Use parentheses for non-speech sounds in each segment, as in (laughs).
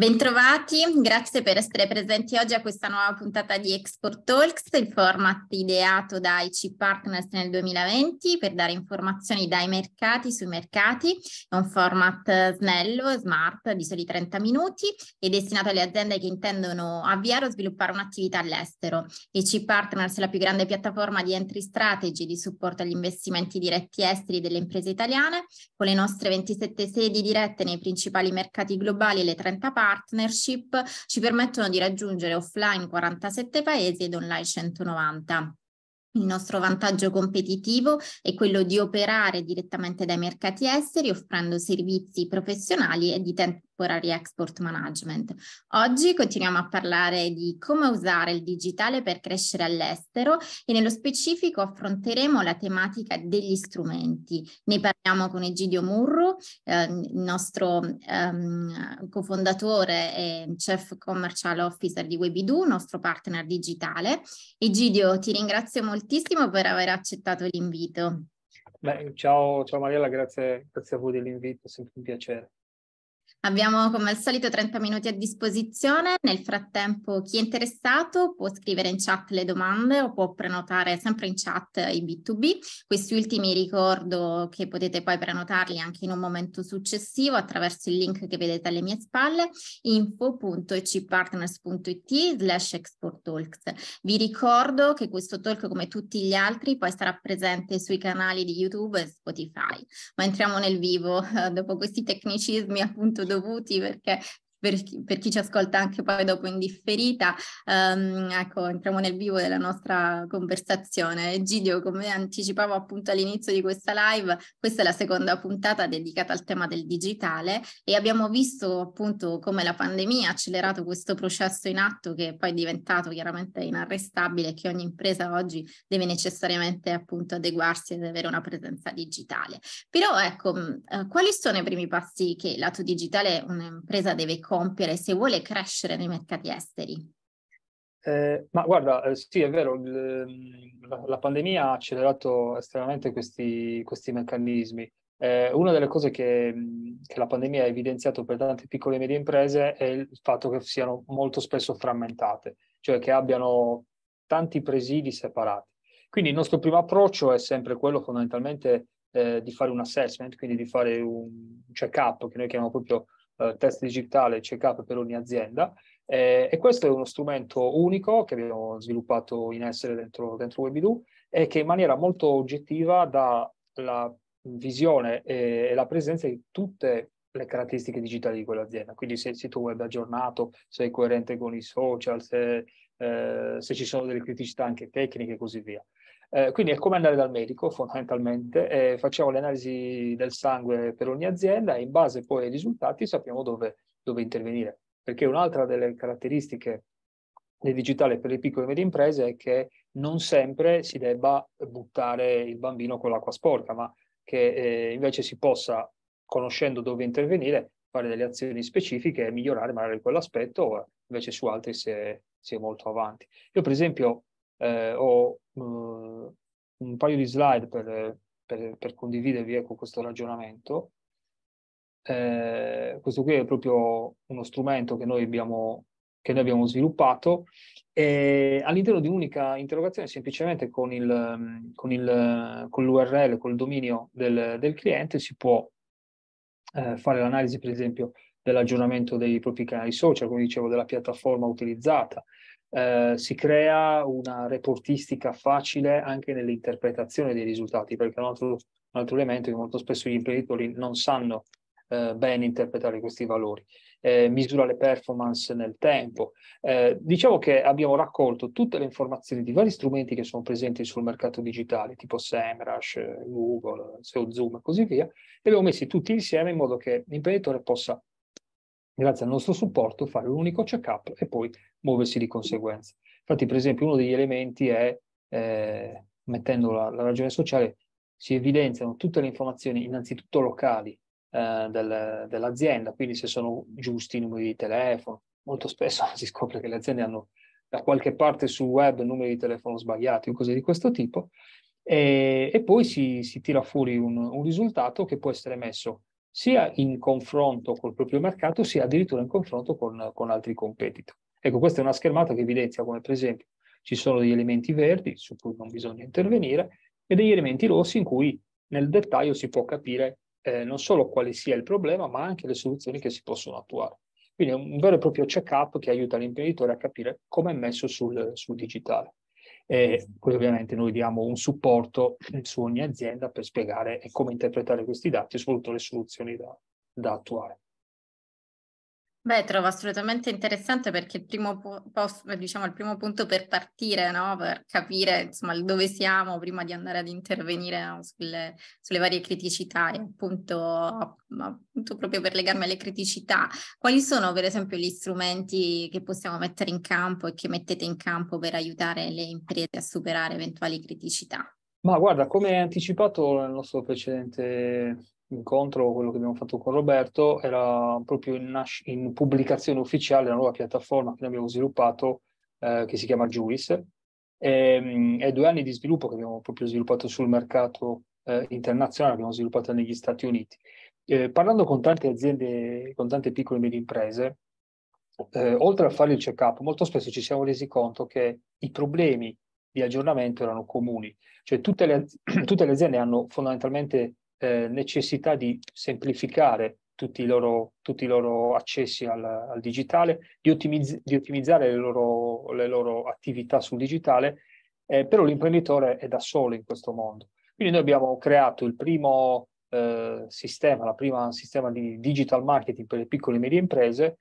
Bentrovati, grazie per essere presenti oggi a questa nuova puntata di Export Talks, il format ideato da IC Partners nel 2020 per dare informazioni dai mercati sui mercati. È un format snello, smart, di soli 30 minuti e destinato alle aziende che intendono avviare o sviluppare un'attività all'estero. IC Partners è la più grande piattaforma di entry strategy di supporto agli investimenti diretti esteri delle imprese italiane, con le nostre 27 sedi dirette nei principali mercati globali e le 30 parti partnership ci permettono di raggiungere offline 47 paesi ed online 190. Il nostro vantaggio competitivo è quello di operare direttamente dai mercati esteri offrendo servizi professionali e di, te- Temporary Export Management. Oggi continuiamo a parlare di come usare il digitale per crescere all'estero e nello specifico affronteremo la tematica degli strumenti. Ne parliamo con Egidio Murru, eh, il nostro ehm, cofondatore e Chief Commercial Officer di Webidoo, nostro partner digitale. Egidio, ti ringrazio moltissimo per aver accettato l'invito. Beh, ciao, ciao Mariella, grazie, grazie a voi dell'invito, è sempre un piacere. Abbiamo come al solito 30 minuti a disposizione, nel frattempo chi è interessato può scrivere in chat le domande o può prenotare sempre in chat i B2B. Questi ultimi ricordo che potete poi prenotarli anche in un momento successivo attraverso il link che vedete alle mie spalle info.ecpartners.it slash export talks. Vi ricordo che questo talk come tutti gli altri poi sarà presente sui canali di YouTube e Spotify. Ma entriamo nel vivo (laughs) dopo questi tecnicismi appunto dovuti perché per chi, per chi ci ascolta anche poi dopo in differita, um, ecco, entriamo nel vivo della nostra conversazione. Gidio, come anticipavo appunto all'inizio di questa live, questa è la seconda puntata dedicata al tema del digitale e abbiamo visto appunto come la pandemia ha accelerato questo processo in atto che poi è diventato chiaramente inarrestabile e che ogni impresa oggi deve necessariamente appunto adeguarsi ad avere una presenza digitale. Però ecco, eh, quali sono i primi passi che lato digitale un'impresa deve compiere se vuole crescere nei mercati esteri? Eh, ma guarda, eh, sì, è vero, ehm, la pandemia ha accelerato estremamente questi, questi meccanismi. Eh, una delle cose che, che, la pandemia ha evidenziato per tante piccole e medie imprese è il fatto che siano molto spesso frammentate, cioè che abbiano tanti presidi separati. Quindi il nostro primo approccio è sempre quello fondamentalmente eh, di fare un assessment, quindi di fare un check-up, che noi chiamiamo proprio eh, test digitale check-up per ogni azienda eh, e questo è uno strumento unico che abbiamo sviluppato in essere dentro, dentro Webidoo e che in maniera molto oggettiva dà la visione e, e la presenza di tutte le caratteristiche digitali di quell'azienda. Quindi se il sito web è aggiornato, se è coerente con i social, se, eh, se ci sono delle criticità anche tecniche e così via. Eh, quindi è come andare dal medico fondamentalmente, eh, facciamo le analisi del sangue per ogni azienda e in base poi ai risultati sappiamo dove, dove intervenire. Perché un'altra delle caratteristiche del digitale per le piccole e medie imprese è che non sempre si debba buttare il bambino con l'acqua sporca, ma che eh, invece si possa, conoscendo dove intervenire, fare delle azioni specifiche e migliorare magari quell'aspetto invece su altri si è, si è molto avanti. Io per esempio eh, ho uh, un paio di slide per, per, per condividervi ecco, questo ragionamento. Eh, questo qui è proprio uno strumento che noi abbiamo, che noi abbiamo sviluppato e all'interno di un'unica interrogazione, semplicemente con, il, con, il, con l'URL, col dominio del, del cliente, si può eh, fare l'analisi, per esempio, dell'aggiornamento dei propri canali social, come dicevo, della piattaforma utilizzata, eh, si crea una reportistica facile anche nell'interpretazione dei risultati, perché è un altro, un altro elemento che molto spesso gli imprenditori non sanno eh, bene interpretare questi valori. Eh, misura le performance nel tempo. Eh, diciamo che abbiamo raccolto tutte le informazioni di vari strumenti che sono presenti sul mercato digitale, tipo SEMrush, Google, SEO Zoom e così via, e li abbiamo messi tutti insieme in modo che l'imprenditore possa grazie al nostro supporto, fare un unico check-up e poi muoversi di conseguenza. Infatti, per esempio, uno degli elementi è, eh, mettendo la, la, ragione sociale, si evidenziano tutte le informazioni, innanzitutto locali, eh, del, dell'azienda, quindi se sono giusti i numeri di telefono. Molto spesso (laughs) si scopre che le aziende hanno da qualche parte sul web numeri di telefono sbagliati o cose di questo tipo, e, e poi si, si, tira fuori un, un risultato che può essere messo sia in confronto col proprio mercato, sia addirittura in confronto con, con altri competitor. Ecco, questa è una schermata che evidenzia come per esempio ci sono degli elementi verdi su cui non bisogna intervenire e degli elementi rossi in cui nel dettaglio si può capire eh, non solo quale sia il problema, ma anche le soluzioni che si possono attuare. Quindi è un vero e proprio check-up che aiuta l'imprenditore a capire come è messo sul, sul digitale. E poi ovviamente noi diamo un supporto su ogni azienda per spiegare come interpretare questi dati e soprattutto le soluzioni da, da attuare. Beh, trovo assolutamente interessante perché il primo, posto, eh, diciamo, il primo punto per partire, no? per capire insomma, dove siamo prima di andare ad intervenire no? sulle, sulle, varie criticità e appunto, appunto, proprio per legarmi alle criticità, quali sono per esempio gli strumenti che possiamo mettere in campo e che mettete in campo per aiutare le imprese a superare eventuali criticità? Ma guarda, come anticipato nel nostro precedente incontro, quello che abbiamo fatto con Roberto, era proprio in, nas- in pubblicazione ufficiale la nuova piattaforma che noi abbiamo sviluppato, eh, che si chiama Juice. E, ehm, è due anni di sviluppo che abbiamo proprio sviluppato sul mercato eh, internazionale, abbiamo sviluppato negli Stati Uniti. Eh, parlando con tante aziende, con tante piccole e medie imprese, eh, oltre a fare il check-up, molto spesso ci siamo resi conto che i problemi di aggiornamento erano comuni, cioè tutte le, (clears throat) tutte le aziende hanno fondamentalmente eh, necessità di semplificare tutti i loro, tutti i loro accessi al, al digitale, di, ottimizz- di ottimizzare le loro, le loro, attività sul digitale, eh, però l'imprenditore è da solo in questo mondo. Quindi noi abbiamo creato il primo eh, sistema, la prima sistema di digital marketing per le piccole e medie imprese,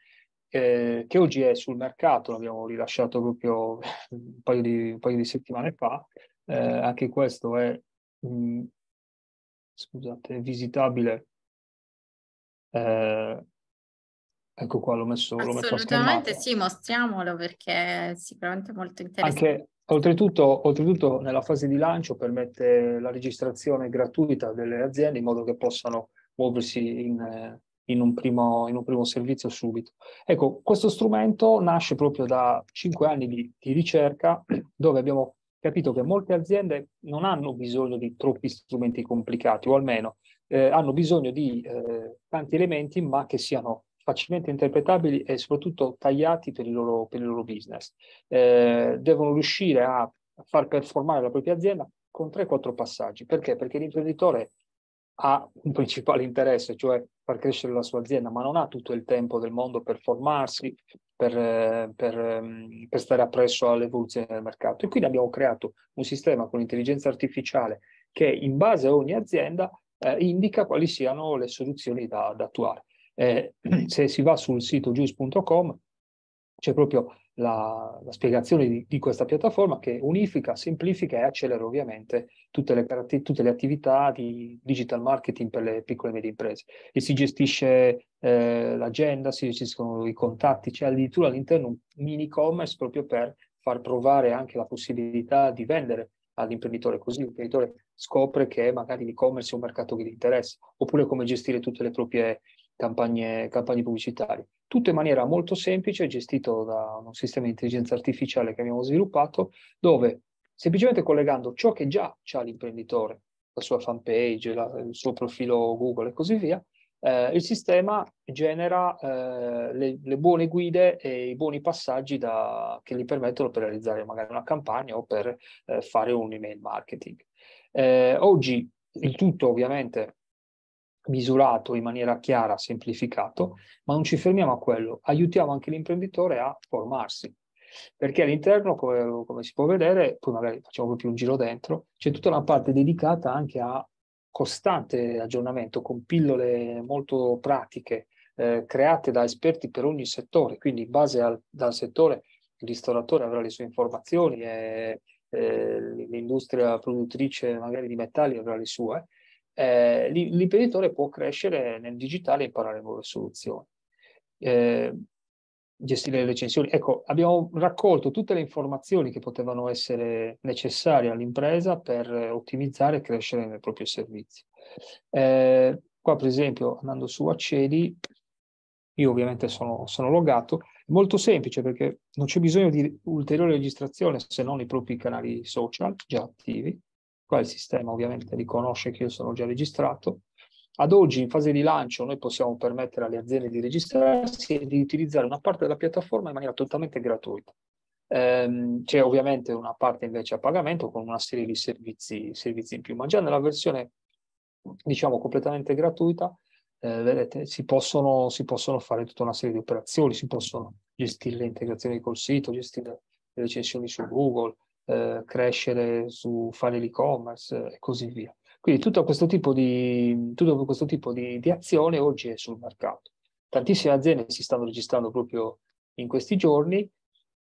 eh, che oggi è sul mercato, l'abbiamo rilasciato proprio (laughs) un paio di, un paio di settimane fa. Eh, anche questo è mh, scusate, visitabile. Eh, ecco qua l'ho messo. Assolutamente sì, mostriamolo perché è sicuramente molto interessante. Anche, oltretutto, oltretutto, nella fase di lancio permette la registrazione gratuita delle aziende in modo che possano muoversi in, eh, in, un, primo, in un, primo, servizio subito. Ecco, questo strumento nasce proprio da cinque anni di, di ricerca dove abbiamo capito che molte aziende non hanno bisogno di troppi strumenti complicati, o almeno eh, hanno bisogno di eh, tanti elementi, ma che siano facilmente interpretabili e soprattutto tagliati per il loro, per il loro business. Eh, devono riuscire a far performare la propria azienda con 3-4 passaggi. Perché? Perché l'imprenditore ha un principale interesse, cioè far crescere la sua azienda, ma non ha tutto il tempo del mondo per formarsi, per, eh, per, ehm, per stare appresso all'evoluzione del mercato. E quindi abbiamo creato un sistema con intelligenza artificiale che in base a ogni azienda eh, indica quali siano le soluzioni da, da attuare. Eh, (clears throat) se si va sul sito juice.com c'è proprio la, la spiegazione di, di, questa piattaforma che unifica, semplifica e accelera ovviamente tutte le, tutte le, attività di digital marketing per le piccole e medie imprese. E si gestisce eh, l'agenda, si gestiscono i contatti, c'è addirittura all'interno un mini commerce proprio per far provare anche la possibilità di vendere all'imprenditore, così l'imprenditore scopre che magari l'e-commerce è un mercato che gli interessa, oppure come gestire tutte le proprie campagne, campagne pubblicitarie. Tutto in maniera molto semplice, gestito da un sistema di intelligenza artificiale che abbiamo sviluppato, dove semplicemente collegando ciò che già ha l'imprenditore, la sua fanpage, la, il suo profilo Google e così via, eh, il sistema genera eh, le, le, buone guide e i buoni passaggi da, che gli permettono per realizzare magari una campagna o per eh, fare un email marketing. Eh, oggi il tutto ovviamente misurato in maniera chiara, semplificato, ma non ci fermiamo a quello, aiutiamo anche l'imprenditore a formarsi. Perché all'interno, come, come si può vedere, poi magari facciamo proprio un giro dentro, c'è tutta una parte dedicata anche a costante aggiornamento con pillole molto pratiche eh, create da esperti per ogni settore, quindi in base al settore il ristoratore avrà le sue informazioni e eh, eh, l'industria produttrice magari di metalli avrà le sue, eh, l'imprenditore può crescere nel digitale e imparare nuove soluzioni. Eh, gestire le recensioni. Ecco, abbiamo raccolto tutte le informazioni che potevano essere necessarie all'impresa per ottimizzare e crescere nel proprio servizio. Eh, qua, per esempio, andando su Accedi, io ovviamente sono, sono logato, è molto semplice perché non c'è bisogno di ulteriore registrazione se non i propri canali social già attivi qua il sistema ovviamente riconosce che io sono già registrato. Ad oggi in fase di lancio noi possiamo permettere alle aziende di registrarsi e di utilizzare una parte della piattaforma in maniera totalmente gratuita. Ehm, c'è ovviamente una parte invece a pagamento con una serie di servizi, servizi in più, ma già nella versione diciamo completamente gratuita eh, vedete, si possono, si possono, fare tutta una serie di operazioni, si possono gestire le integrazioni col sito, gestire le recensioni su Google, eh, crescere su fare l'e-commerce e così via. Quindi tutto questo tipo di, questo tipo di, di azione oggi è sul mercato. Tantissime aziende si stanno registrando proprio in questi giorni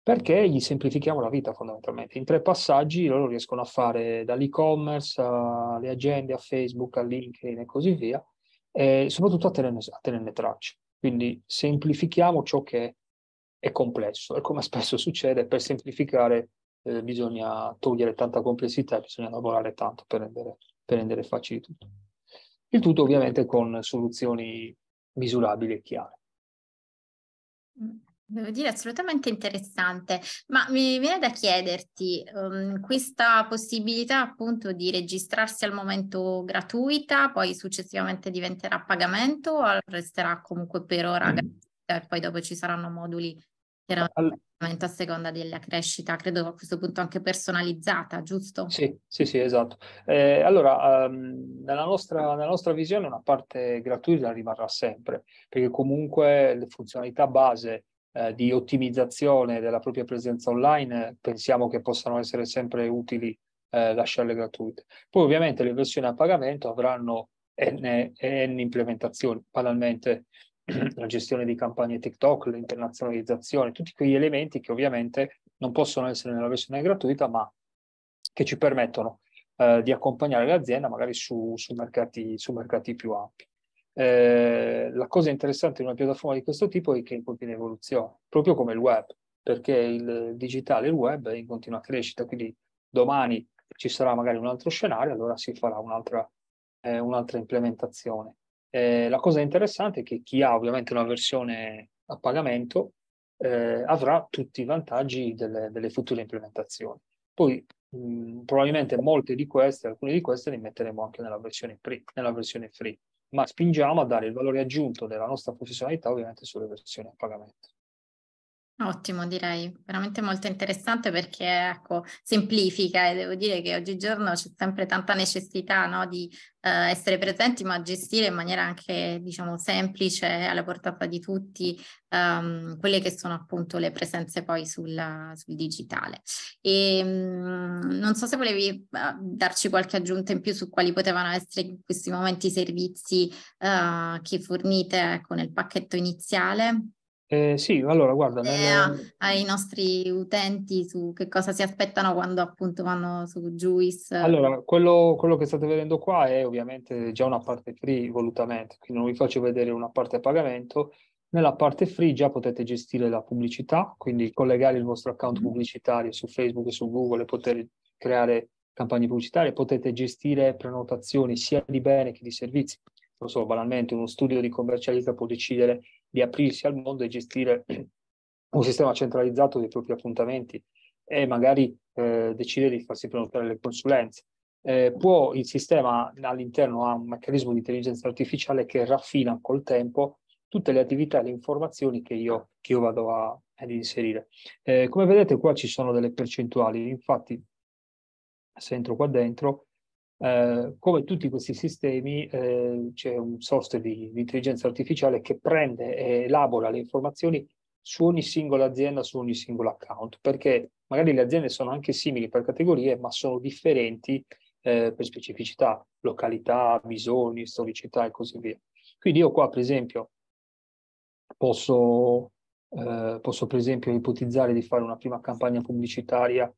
perché gli semplifichiamo la vita fondamentalmente. In tre passaggi loro riescono a fare dall'e-commerce alle agende, a Facebook, a LinkedIn e così via, e soprattutto a tenerne, a tenerne traccia. Quindi semplifichiamo ciò che è complesso e come spesso succede per semplificare eh, bisogna togliere tanta complessità e bisogna lavorare tanto per rendere, per rendere facile tutto. Il tutto ovviamente con soluzioni misurabili e chiare. Mm, devo dire assolutamente interessante, ma mi viene da chiederti um, questa possibilità appunto di registrarsi al momento gratuita, poi successivamente diventerà pagamento o resterà comunque per ora mm. gratuita e poi dopo ci saranno moduli? Chiaramente... All- a seconda della crescita, credo a questo punto anche personalizzata, giusto? Sì, sì, sì, esatto. Eh, allora, um, nella, nostra, nella, nostra, visione una parte gratuita rimarrà sempre, perché comunque le funzionalità base eh, di ottimizzazione della propria presenza online pensiamo che possano essere sempre utili eh, lasciarle gratuite. Poi ovviamente le versioni a pagamento avranno N, N implementazioni, banalmente (clears throat) la gestione di campagne TikTok, l'internazionalizzazione, tutti quegli elementi che ovviamente non possono essere nella versione gratuita, ma che ci permettono eh, di accompagnare l'azienda magari su, su, mercati, su mercati, più ampi. Eh, la cosa interessante di una piattaforma di questo tipo è che è in continua evoluzione, proprio come il web, perché il digitale, il web è in continua crescita, quindi domani ci sarà magari un altro scenario, allora si farà un'altra, eh, un'altra implementazione. Eh, la cosa interessante è che chi ha ovviamente una versione a pagamento eh, avrà tutti i vantaggi delle, delle future implementazioni. Poi mh, probabilmente molte di queste, alcune di queste le metteremo anche nella versione, pre, nella versione free, ma spingiamo a dare il valore aggiunto della nostra professionalità ovviamente sulle versioni a pagamento. Ottimo, direi veramente molto interessante perché ecco, semplifica e devo dire che oggigiorno c'è sempre tanta necessità no, di eh, essere presenti ma gestire in maniera anche diciamo semplice alla portata di tutti um, quelle che sono appunto le presenze poi sul, sul digitale. E, ehm, mh, non so se volevi uh, darci qualche aggiunta in più su quali potevano essere in questi momenti i servizi uh, che fornite ecco, nel pacchetto iniziale. Eh, sì, allora guarda, eh, nel... ai nostri utenti su che cosa si aspettano quando appunto vanno su Juice. Allora, quello, quello, che state vedendo qua è ovviamente già una parte free volutamente, quindi non vi faccio vedere una parte a pagamento. Nella parte free già potete gestire la pubblicità, quindi collegare il vostro account mm-hmm. pubblicitario su Facebook e su Google e poter creare campagne pubblicitarie, potete gestire prenotazioni sia di bene che di servizi. Non so, banalmente uno studio di commercialità può decidere di aprirsi al mondo e gestire un sistema centralizzato dei propri appuntamenti e magari eh, decidere di farsi prenotare le consulenze. Eh, può il sistema all'interno ha un meccanismo di intelligenza artificiale che raffina col tempo tutte le attività e le informazioni che io, che io vado a, ad inserire. Eh, come vedete qua ci sono delle percentuali, infatti se entro qua dentro eh, come tutti questi sistemi eh, c'è un software di, di, intelligenza artificiale che prende e elabora le informazioni su ogni singola azienda, su ogni singolo account, perché magari le aziende sono anche simili per categorie, ma sono differenti eh, per specificità, località, bisogni, storicità e così via. Quindi io qua, per esempio, posso, eh, posso per esempio ipotizzare di fare una prima campagna pubblicitaria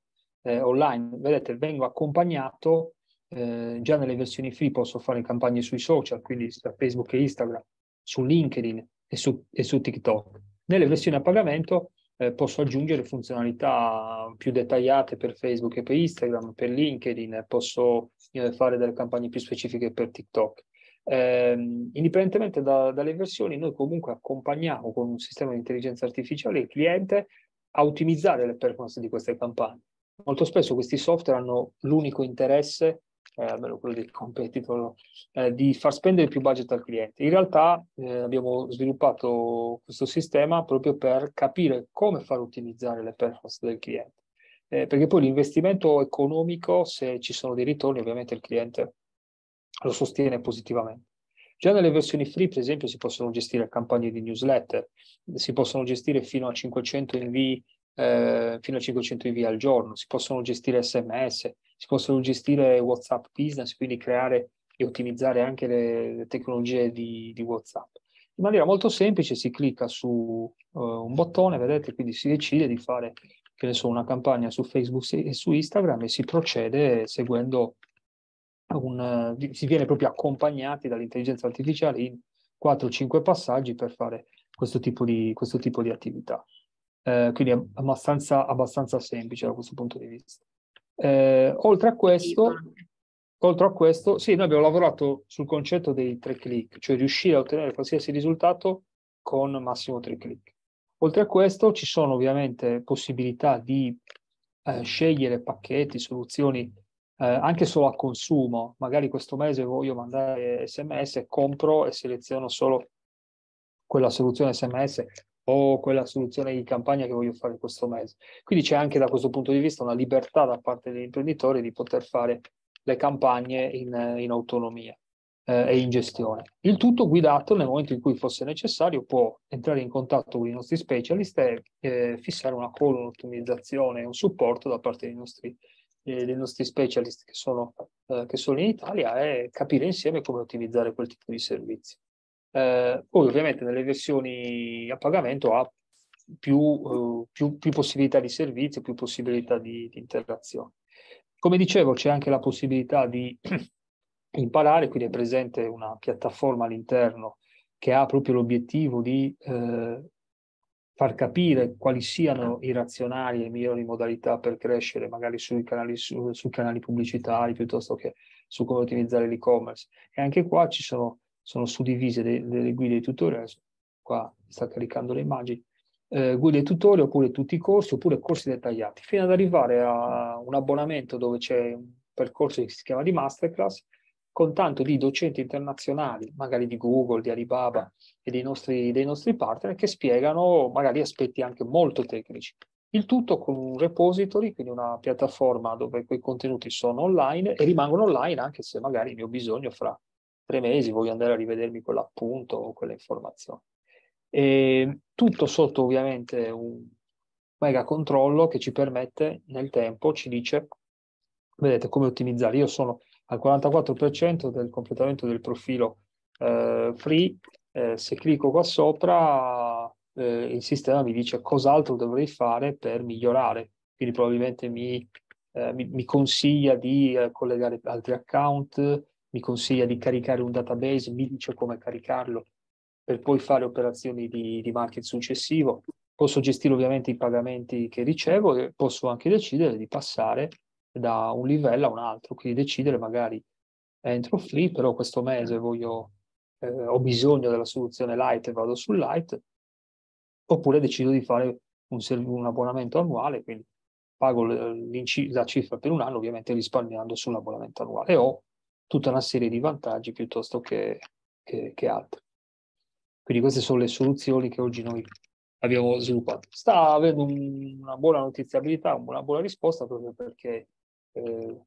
eh, online. Vedete, vengo accompagnato eh, già nelle versioni free posso fare campagne sui social, quindi su Facebook e Instagram, su LinkedIn e su, e su TikTok. Nelle versioni a pagamento eh, posso aggiungere funzionalità più dettagliate per Facebook e per Instagram, per LinkedIn, posso eh, fare delle campagne più specifiche per TikTok. Eh, indipendentemente da, dalle versioni, noi comunque accompagniamo con un sistema di intelligenza artificiale il cliente a ottimizzare le performance di queste campagne. Molto spesso questi software hanno l'unico interesse eh, almeno quello dei competitor, eh, di far spendere più budget al cliente. In realtà eh, abbiamo sviluppato questo sistema proprio per capire come far ottimizzare le performance del cliente. Eh, perché poi l'investimento economico, se ci sono dei ritorni, ovviamente il cliente lo sostiene positivamente. Già nelle versioni free, per esempio, si possono gestire campagne di newsletter, si possono gestire fino a 500 invii eh, fino a 500 invii al giorno, si possono gestire sms, si possono gestire WhatsApp business, quindi creare e ottimizzare anche le, le tecnologie di, di, WhatsApp. In maniera molto semplice si clicca su uh, un bottone, vedete, quindi si decide di fare che ne so, una campagna su Facebook e su Instagram e si procede seguendo un, uh, si viene proprio accompagnati dall'intelligenza artificiale in 4-5 passaggi per fare questo tipo di, questo tipo di attività. Eh, quindi è abbastanza, abbastanza, semplice da questo punto di vista. Eh, oltre, a questo, oltre a questo, sì, noi abbiamo lavorato sul concetto dei tre click, cioè riuscire a ottenere qualsiasi risultato con massimo tre click. Oltre a questo ci sono ovviamente possibilità di eh, scegliere pacchetti, soluzioni eh, anche solo a consumo, magari questo mese voglio mandare sms, compro e seleziono solo quella soluzione sms o quella soluzione di campagna che voglio fare questo mese. Quindi c'è anche da questo punto di vista una libertà da parte dell'imprenditore di poter fare le campagne in, in autonomia eh, e in gestione. Il tutto guidato nel momento in cui fosse necessario può entrare in contatto con i nostri specialist e eh, fissare una call, un'ottimizzazione, un supporto da parte dei nostri, eh, dei nostri specialist che sono, eh, che sono in Italia e capire insieme come ottimizzare quel tipo di servizio. Eh, poi ovviamente nelle versioni a pagamento ha più, eh, più, più possibilità di servizio, più possibilità di, di interazione. Come dicevo c'è anche la possibilità di (clears throat) imparare, quindi è presente una piattaforma all'interno che ha proprio l'obiettivo di eh, far capire quali siano i razionali e le migliori modalità per crescere, magari sui canali, su, su canali pubblicitari piuttosto che su come ottimizzare l'e-commerce. E anche qua ci sono sono suddivise delle, guide e tutorial, qua sta caricando le immagini, eh, guide e tutorial oppure tutti i corsi oppure corsi dettagliati, fino ad arrivare a un abbonamento dove c'è un percorso che si chiama di masterclass con tanto di docenti internazionali, magari di Google, di Alibaba e dei nostri, dei nostri partner che spiegano magari aspetti anche molto tecnici. Il tutto con un repository, quindi una piattaforma dove quei contenuti sono online e rimangono online anche se magari ne ho bisogno fra tre mesi voglio andare a rivedermi quell'appunto o quelle informazioni. E ehm, tutto sotto ovviamente un mega controllo che ci permette nel tempo, ci dice, vedete come ottimizzare. Io sono al 44% del completamento del profilo eh, free, eh, se clicco qua sopra eh, il sistema mi dice cos'altro dovrei fare per migliorare, quindi probabilmente mi, eh, mi, mi consiglia di eh, collegare altri account, mi consiglia di caricare un database, mi dice come caricarlo per poi fare operazioni di, di market successivo. Posso gestire ovviamente i pagamenti che ricevo e posso anche decidere di passare da un livello a un altro, quindi decidere magari entro free, però questo mese voglio, eh, ho bisogno della soluzione light e vado su light, oppure decido di fare un, un abbonamento annuale, quindi pago la cifra per un anno ovviamente risparmiando sull'abbonamento annuale e ho tutta una serie di vantaggi piuttosto che, che, che altri. Quindi queste sono le soluzioni che oggi noi abbiamo sviluppato. Sta avendo un, una buona notiziabilità, una buona risposta proprio perché eh,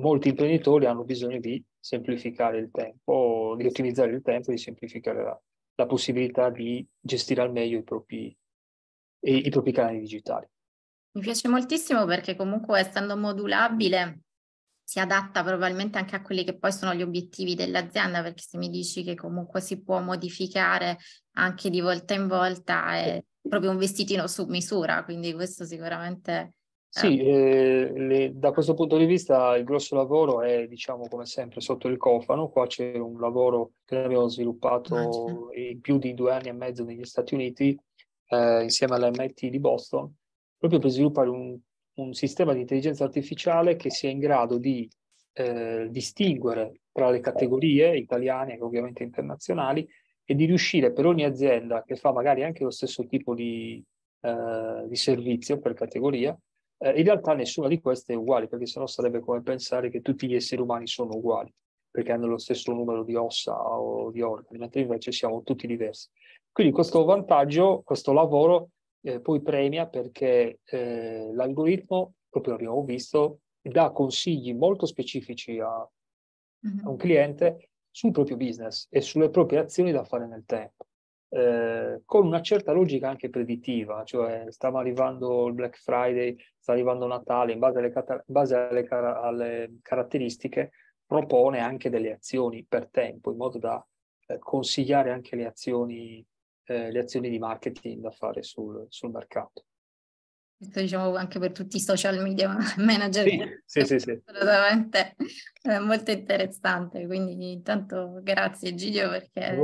molti imprenditori hanno bisogno di semplificare il tempo, di ottimizzare il tempo di semplificare la, la possibilità di gestire al meglio i propri, i, i propri canali digitali. Mi piace moltissimo perché comunque essendo modulabile si adatta probabilmente anche a quelli che poi sono gli obiettivi dell'azienda, perché se mi dici che comunque si può modificare anche di volta in volta è proprio un vestitino su misura, quindi questo sicuramente... Eh. Sì, eh, le, da questo punto di vista il grosso lavoro è, diciamo, come sempre sotto il cofano. Qua c'è un lavoro che abbiamo sviluppato in più di due anni e mezzo negli Stati Uniti, eh, insieme all'MIT di Boston, proprio per sviluppare un un sistema di intelligenza artificiale che sia in grado di eh, distinguere tra le categorie italiane e ovviamente internazionali e di riuscire per ogni azienda che fa magari anche lo stesso tipo di, eh, di servizio per categoria, eh, in realtà nessuna di queste è uguale, perché sennò sarebbe come pensare che tutti gli esseri umani sono uguali, perché hanno lo stesso numero di ossa o di organi, mentre invece siamo tutti diversi. Quindi questo vantaggio, questo lavoro eh, poi premia perché eh, l'algoritmo, proprio abbiamo visto, dà consigli molto specifici a, a, un mm-hmm. cliente sul proprio business e sulle proprie azioni da fare nel tempo. Eh, con una certa logica anche predittiva, cioè stava arrivando il Black Friday, sta arrivando Natale, in base alle, in base alle, car alle caratteristiche propone anche delle azioni per tempo, in modo da eh, consigliare anche le azioni eh, le azioni di marketing da fare sul, sul mercato. Questo diciamo anche per tutti i social media (laughs) manager. Sì, (laughs) sì, sì, sì. Assolutamente, molto interessante. Quindi intanto grazie Giglio perché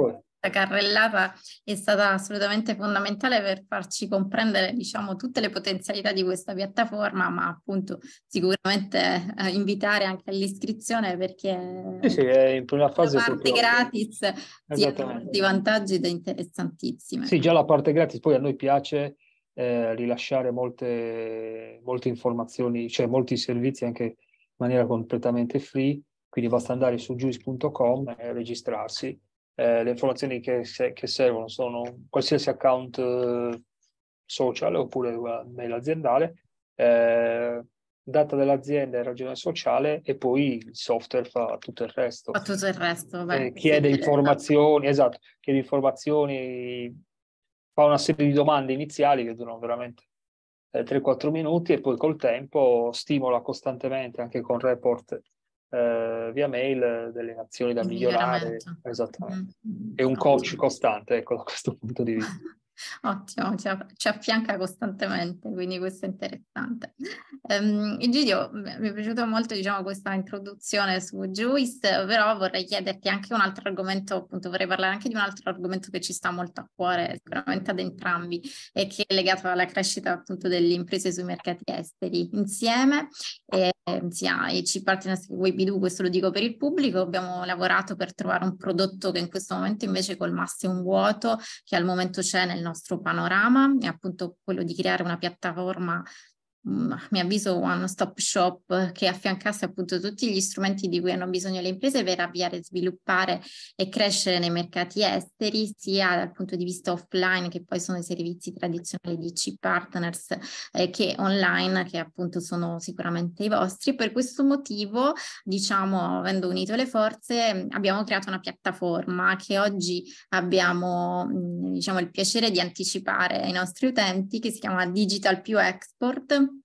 carrellata è stata assolutamente fondamentale per farci comprendere diciamo, tutte le potenzialità di questa piattaforma, ma appunto sicuramente eh, invitare anche all'iscrizione perché sì, sì, è in prima fase la parte gratis si ha di vantaggi interessantissimi. Sì, già la parte gratis, poi a noi piace eh, rilasciare molte, molte informazioni, cioè molti servizi anche in maniera completamente free, quindi basta andare su juice.com e registrarsi eh, le informazioni che, che, servono sono qualsiasi account eh, social oppure eh, mail aziendale, eh, data dell'azienda e ragione sociale e poi il software fa tutto il resto. Fa tutto il resto, vai, eh, chiede informazioni, esatto, chiede informazioni, fa una serie di domande iniziali che durano veramente 3-4 minuti e poi col tempo stimola costantemente anche con report eh, via mail eh, delle azioni da migliorare, esattamente. Mm. È un coach costante, ecco, da questo punto di vista. (laughs) Ottimo, ci, ci affianca costantemente, quindi questo è interessante. Um, ehm, Egidio, mi è piaciuta molto diciamo, questa introduzione su Juice, però vorrei chiederti anche un altro argomento, appunto vorrei parlare anche di un altro argomento che ci sta molto a cuore, sicuramente ad entrambi, e che è legato alla crescita appunto delle imprese sui mercati esteri. Insieme, e, ehm, sia EC Partners che WebIDU, questo lo dico per il pubblico, abbiamo lavorato per trovare un prodotto che in questo momento invece colmasse un vuoto che al momento c'è nel nostro nostro panorama è appunto quello di creare una piattaforma a mio avviso one stop shop che affiancasse appunto tutti gli strumenti di cui hanno bisogno le imprese per avviare, sviluppare e crescere nei mercati esteri, sia dal punto di vista offline che poi sono i servizi tradizionali di C partners eh, che online che appunto sono sicuramente i vostri. Per questo motivo, diciamo, avendo unito le forze, abbiamo creato una piattaforma che oggi abbiamo mh, mm, diciamo il piacere di anticipare ai nostri utenti che si chiama Digital Più Export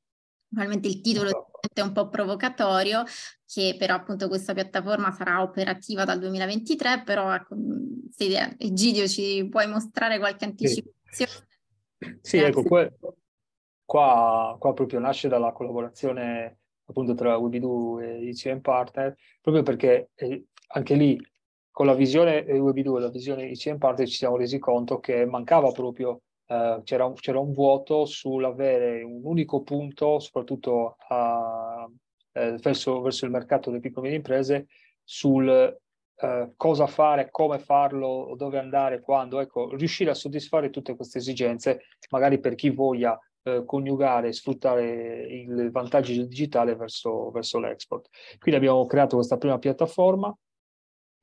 Probabilmente il titolo esatto. è un po' provocatorio, che però appunto questa piattaforma sarà operativa dal 2023, però ecco, se Egidio ci puoi mostrare qualche anticipazione. Sì, sì ecco, que- qua, qua, proprio nasce dalla collaborazione appunto tra Webidu e ICM Partner, proprio perché eh, anche lì con la visione Webidu eh, e la visione ICM Partner ci siamo resi conto che mancava proprio eh, c'era, un, c'era, un, vuoto sull'avere un unico punto, soprattutto a, eh, verso, verso, il mercato delle piccole e medie imprese, sul eh, cosa fare, come farlo, dove andare, quando. Ecco, riuscire a soddisfare tutte queste esigenze, magari per chi voglia eh, coniugare e sfruttare il vantaggio digitale verso, verso, l'export. Quindi abbiamo creato questa prima piattaforma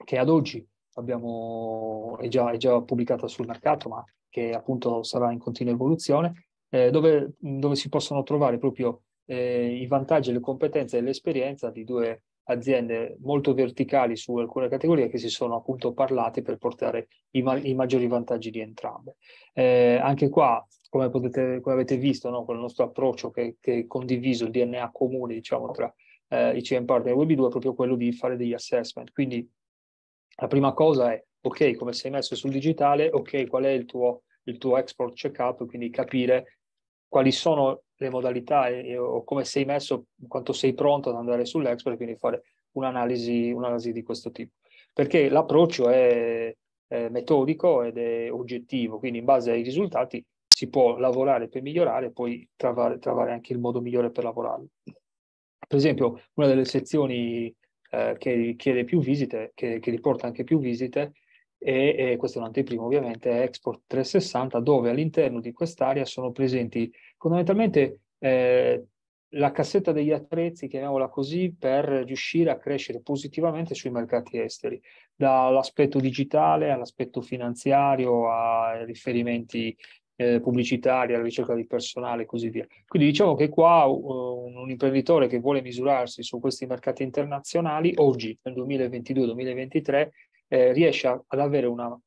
che ad oggi abbiamo, è, già, è già pubblicata sul mercato, ma che appunto sarà in continua evoluzione, eh, dove, dove, si possono trovare proprio eh, i vantaggi, le competenze e l'esperienza di due aziende molto verticali su alcune categorie che si sono appunto parlate per portare i, ma- i maggiori vantaggi di entrambe. Eh, anche qua, come, potete, come avete visto, no, con il nostro approccio che, che, è condiviso, il DNA comune diciamo, tra eh, CM Partner e Web2 è proprio quello di fare degli assessment, quindi la prima cosa è, ok, come sei messo sul digitale, ok, qual è il tuo, il tuo export checkup, quindi capire quali sono le modalità e, o come sei messo, quanto sei pronto ad andare sull'export, quindi fare un'analisi, un'analisi di questo tipo. Perché l'approccio è, è metodico ed è oggettivo, quindi in base ai risultati si può lavorare per migliorare e poi trovare, trovare anche il modo migliore per lavorarlo. Per esempio, una delle sezioni eh, che richiede più visite, che, che riporta anche più visite e, e questo è un anteprimo ovviamente, Export 360, dove all'interno di quest'area sono presenti fondamentalmente eh, la cassetta degli attrezzi, chiamiamola così, per riuscire a crescere positivamente sui mercati esteri, dall'aspetto digitale all'aspetto finanziario a riferimenti eh, pubblicitaria, alla ricerca di personale e così via. Quindi diciamo che qua uh, un imprenditore che vuole misurarsi su questi mercati internazionali, oggi nel 2022-2023, eh, riesce ad avere una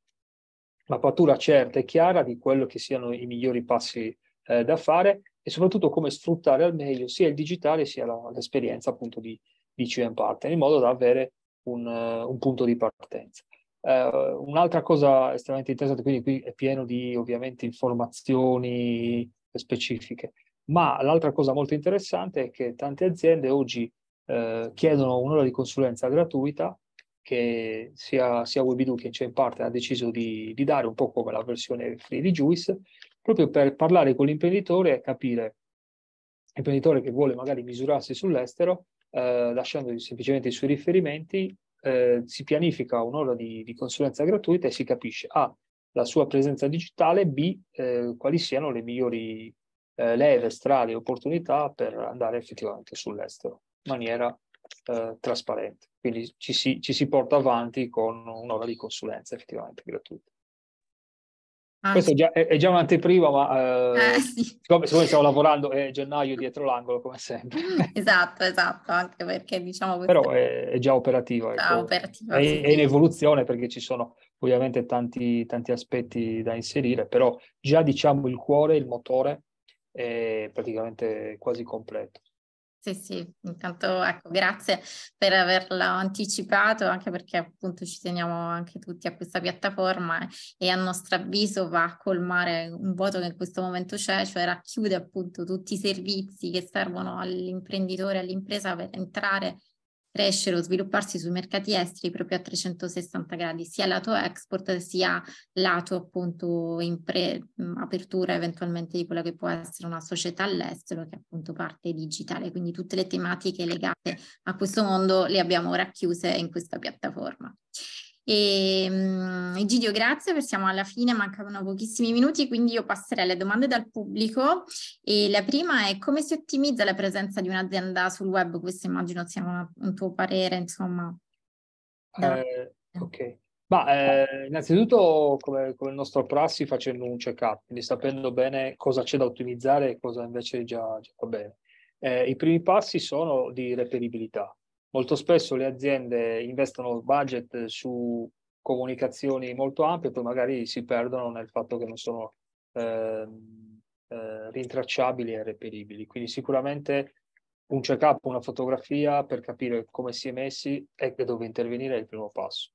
mappatura certa e chiara di quello che siano i migliori passi eh, da fare e soprattutto come sfruttare al meglio sia il digitale sia la, l'esperienza appunto di, di CM Partner in modo da avere un, uh, un punto di partenza. Uh, un'altra cosa estremamente interessante, quindi qui è pieno di ovviamente informazioni specifiche, ma l'altra cosa molto interessante è che tante aziende oggi uh, chiedono un'ora di consulenza gratuita che sia, sia WebDoo che c'è in parte ha deciso di, di, dare un po' come la versione free di Juice, proprio per parlare con l'imprenditore e capire, l'imprenditore che vuole magari misurarsi sull'estero, uh, eh, lasciando semplicemente i suoi riferimenti, eh, si pianifica un'ora di, di, consulenza gratuita e si capisce A, la sua presenza digitale, B, eh, quali siano le migliori eh, leve, strade, opportunità per andare effettivamente sull'estero in maniera eh, trasparente. Quindi ci si, ci si porta avanti con un'ora di consulenza effettivamente gratuita. Ah, Questo è, già, è già, un'anteprima, ma eh, eh, sì. siccome, stiamo lavorando è gennaio dietro l'angolo, come sempre. Mm, esatto, esatto, anche perché diciamo... Però è, è, già operativa. Ecco. Ah, è, sì. è, in evoluzione perché ci sono ovviamente tanti, tanti aspetti da inserire, però già diciamo il cuore, il motore è praticamente quasi completo. Sì, sì, intanto ecco, grazie per averlo anticipato, anche perché appunto ci teniamo anche tutti a questa piattaforma e a nostro avviso va a colmare un vuoto che in questo momento c'è, cioè racchiude appunto tutti i servizi che servono all'imprenditore, all'impresa per entrare crescere o svilupparsi sui mercati esteri proprio a 360 gradi, sia lato export sia lato appunto in pre- apertura eventualmente di quella che può essere una società all'estero che è appunto parte digitale. Quindi tutte le tematiche legate a questo mondo le abbiamo racchiuse in questa piattaforma. E, um, Gidio, grazie, perché siamo alla fine, mancano pochissimi minuti, quindi io passerei alle domande dal pubblico. E la prima è come si ottimizza la presenza di un'azienda sul web? Questo immagino sia una, un tuo parere, insomma. Eh, ok. Ma eh, innanzitutto, come, come nostro prassi, facendo un check-up, quindi sapendo bene cosa c'è da ottimizzare e cosa invece già, già va bene. Eh, I primi passi sono di reperibilità, Molto spesso le aziende investono budget su comunicazioni molto ampie, poi magari si perdono nel fatto che non sono eh, eh, rintracciabili e reperibili. Quindi sicuramente un check-up, una fotografia per capire come si è messi e dove intervenire è il primo passo.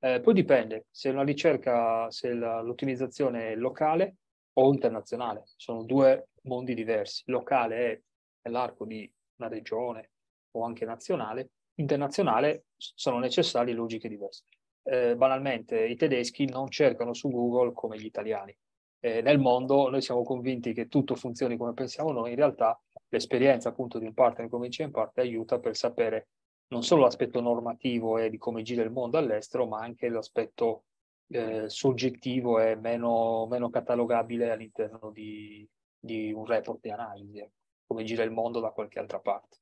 Eh, poi dipende se una ricerca, se la, l'ottimizzazione è locale o internazionale, sono due mondi diversi. Locale è nell'arco di una regione o anche nazionale, internazionale sono necessarie logiche diverse. Eh, banalmente, i tedeschi non cercano su Google come gli italiani. Eh, nel mondo noi siamo convinti che tutto funzioni come pensiamo noi, in realtà l'esperienza appunto di un partner come in parte aiuta per sapere non solo l'aspetto normativo e di come gira il mondo all'estero, ma anche l'aspetto eh, soggettivo e meno, meno catalogabile all'interno di, di un report di analisi, ecco, come gira il mondo da qualche altra parte.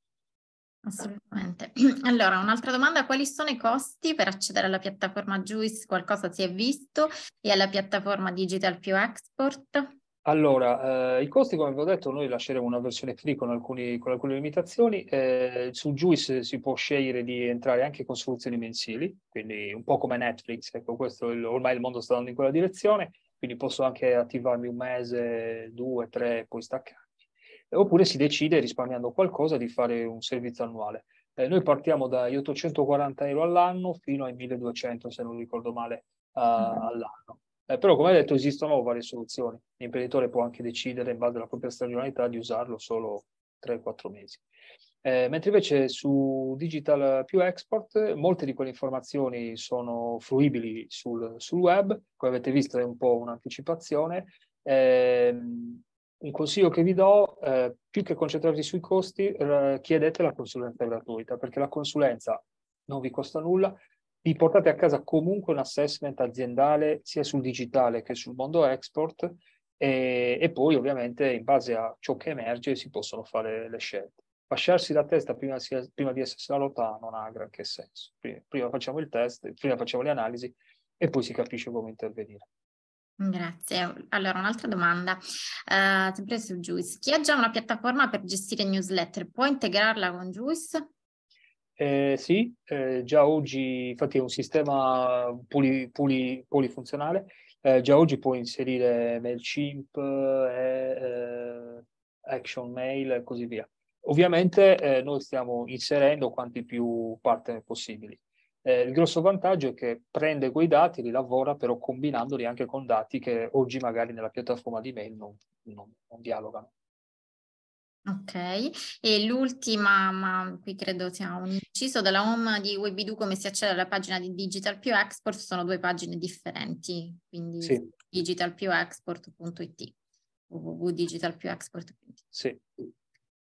Assolutamente. (clears throat) Allora, un'altra domanda, quali sono i costi per accedere alla piattaforma Juice? Qualcosa si è visto e alla piattaforma Digital più Export? Allora, eh, i costi, come vi ho detto, noi lasceremo una versione free con, alcuni, con alcune limitazioni. Eh, su Juice si può scegliere di entrare anche con soluzioni mensili, quindi un po' come Netflix, ecco, questo il, ormai il mondo sta andando in quella direzione, quindi posso anche attivarmi un mese, due, tre, poi staccare oppure si decide risparmiando qualcosa di fare un servizio annuale. Eh, noi partiamo dagli 840 euro all'anno fino ai 1200, se non ricordo male, uh, all'anno. Eh, però, come detto, esistono varie soluzioni. L'imprenditore può anche decidere, in base alla propria stagionalità, di usarlo solo 3-4 mesi. Eh, mentre invece su Digital più Export, molte di quelle informazioni sono fruibili sul, sul web, come avete visto è un po' un'anticipazione, Eh, un consiglio che vi do, eh, più che concentrarvi sui costi, eh, chiedete la consulenza gratuita, perché la consulenza non vi costa nulla, vi portate a casa comunque un assessment aziendale sia sul digitale che sul mondo export e, e poi ovviamente in base a ciò che emerge si possono fare le scelte. Lasciarsi la testa prima, sia, prima di essersi la lotta non ha granché senso. Prima, prima facciamo il test, prima facciamo le analisi e poi si capisce come intervenire. Grazie. Allora, un'altra domanda, eh, sempre su Juice. Chi ha già una piattaforma per gestire newsletter può integrarla con Juice? Eh, sì, eh, già oggi, infatti è un sistema puli, puli, polifunzionale, eh, già oggi puoi inserire MailChimp, e, eh, eh, Action Mail e così via. Ovviamente noi stiamo inserendo quanti più partner possibili. Eh, il grosso vantaggio è che prende quei dati, li lavora, però combinandoli anche con dati che oggi magari nella piattaforma di mail non, non, non dialogano. Ok, e l'ultima, ma qui credo sia un inciso, dalla home di Webidu come si accede alla pagina di Digital più Export, sono due pagine differenti, quindi sì. digitalpiuexport.it, www.digitalpiuexport.it. Sì.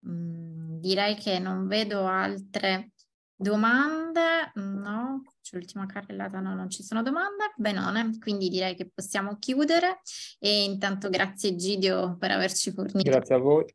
Mm, direi che non vedo altre Domande? No, c'è l'ultima carrellata, no, non ci sono domande. Benone, quindi direi che possiamo chiudere e intanto grazie Gidio per averci fornito. Grazie a voi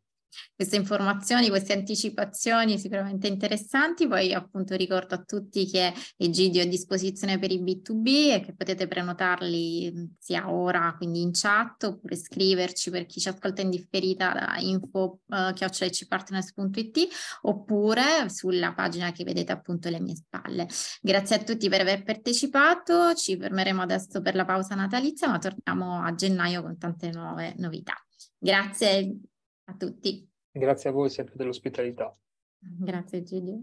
queste informazioni, queste anticipazioni sicuramente interessanti. Poi appunto ricordo a tutti che Egidio è a disposizione per i B2B e che potete prenotarli mm, sia ora, quindi in chat, oppure scriverci per chi ci ascolta in differita da info.chiocciolecipartners.it eh, uh, oppure sulla pagina che vedete appunto alle mie spalle. Grazie a tutti per aver partecipato, ci fermeremo adesso per la pausa natalizia, ma torniamo a gennaio con tante nuove novità. Grazie a tutti. Grazie a voi sempre dell'ospitalità. Grazie Giulio.